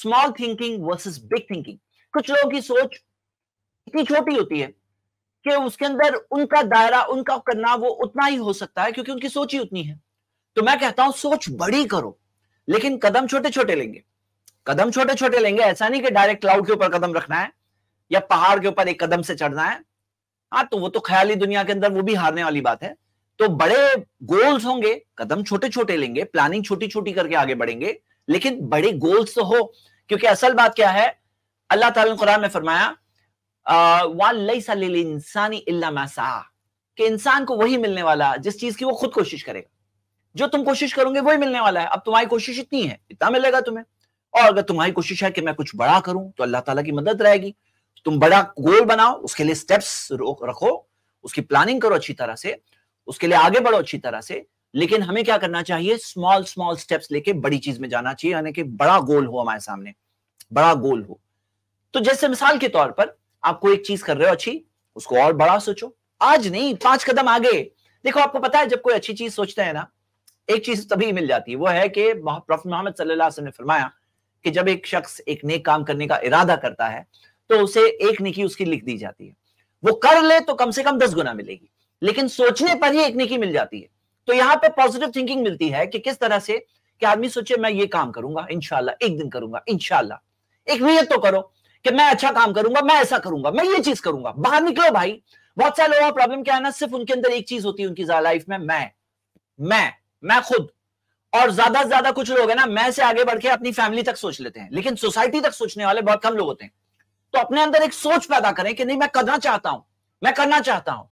small thinking versus big thinking कुछ लोगों की सोच इतनी छोटी होती है कि उसके अंदर उनका दायरा उनका करना वो उतना ही हो सकता है क्योंकि उनकी सोच ही उतनी है तो मैं कहता हूं सोच बड़ी करो लेकिन कदम छोटे छोटे लेंगे कदम छोटे छोटे लेंगे ऐसा नहीं कि डायरेक्ट क्लाउड के ऊपर कदम रखना है या पहाड़ के ऊपर एक कदम से चढ़ना है हाँ तो वो तो ख्याली दुनिया के अंदर वो भी हारने वाली बात है तो बड़े गोल्स होंगे कदम छोटे छोटे लेंगे प्लानिंग छोटी छोटी करके आगे बढ़ेंगे लेकिन बड़े गोल्स तो हो क्योंकि असल बात क्या है अल्लाह ताला ने कुरान में फरमाया इंसानी इल्ला मासा कि इंसान को वही मिलने वाला जिस चीज की वो खुद कोशिश करेगा जो तुम कोशिश करोगे वही मिलने वाला है अब तुम्हारी कोशिश इतनी है इतना मिलेगा तुम्हें और अगर तुम्हारी कोशिश है कि मैं कुछ बड़ा करूं तो अल्लाह ताला की मदद रहेगी तुम बड़ा गोल बनाओ उसके लिए स्टेप्स रखो उसकी प्लानिंग करो अच्छी तरह से उसके लिए आगे बढ़ो अच्छी तरह से लेकिन हमें क्या करना चाहिए स्मॉल स्मॉल स्टेप्स लेके बड़ी चीज में जाना चाहिए यानी कि बड़ा गोल हो हमारे सामने बड़ा गोल हो तो जैसे मिसाल के तौर पर आपको एक चीज कर रहे हो अच्छी उसको और बड़ा सोचो आज नहीं पांच कदम आगे देखो आपको पता है जब कोई अच्छी चीज सोचते हैं ना एक चीज तभी मिल जाती है वो है कि प्रॉफिट मोहम्मद सल्लल्लाहु ने फरमाया कि जब एक शख्स एक नेक काम करने का इरादा करता है तो उसे एक निकी उसकी लिख दी जाती है वो कर ले तो कम से कम दस गुना मिलेगी लेकिन सोचने पर ही एक निकी मिल जाती है तो यहाँ पे पॉजिटिव थिंकिंग मिलती है कि किस तरह से कि आदमी सोचे मैं ये काम करूंगा इनशाला एक दिन करूंगा इनशाला एक नियत तो करो कि मैं अच्छा काम करूंगा मैं ऐसा करूंगा मैं ये चीज करूंगा बाहर निकलो भाई बहुत सारे लोगों का प्रॉब्लम क्या है ना सिर्फ उनके अंदर एक चीज होती है उनकी लाइफ में मैं मैं मैं खुद और ज्यादा से ज्यादा कुछ लोग है ना मैं से आगे बढ़ के अपनी फैमिली तक सोच लेते हैं लेकिन सोसाइटी तक सोचने वाले बहुत कम लोग होते हैं तो अपने अंदर एक सोच पैदा करें कि नहीं मैं करना चाहता हूं मैं करना चाहता हूं